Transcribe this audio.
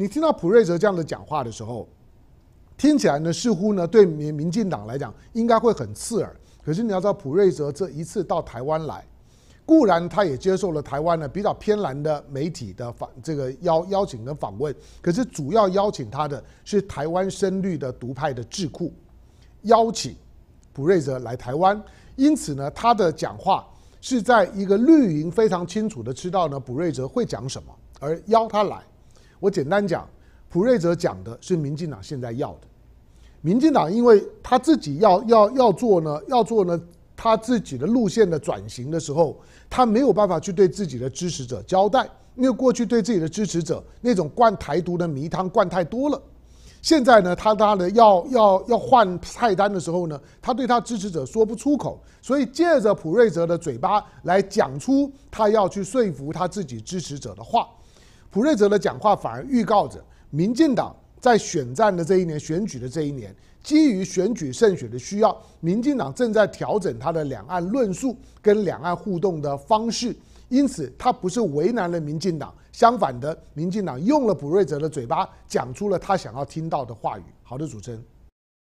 你听到普瑞泽这样的讲话的时候，听起来呢似乎呢对民民进党来讲应该会很刺耳。可是你要知道，普瑞泽这一次到台湾来，固然他也接受了台湾呢比较偏蓝的媒体的访这个邀邀请跟访问，可是主要邀请他的是台湾深绿的独派的智库邀请普瑞泽来台湾。因此呢，他的讲话是在一个绿营非常清楚的知道呢普瑞泽会讲什么而邀他来。我简单讲，普瑞泽讲的是民进党现在要的。民进党因为他自己要要要做呢，要做呢他自己的路线的转型的时候，他没有办法去对自己的支持者交代，因为过去对自己的支持者那种灌台独的迷汤灌太多了。现在呢，他他的要要要换菜单的时候呢，他对他支持者说不出口，所以借着普瑞泽的嘴巴来讲出他要去说服他自己支持者的话。普瑞泽的讲话反而预告着民进党在选战的这一年、选举的这一年，基于选举胜选的需要，民进党正在调整他的两岸论述跟两岸互动的方式。因此，他不是为难了民进党，相反的，民进党用了普瑞泽的嘴巴讲出了他想要听到的话语。好的，主持人。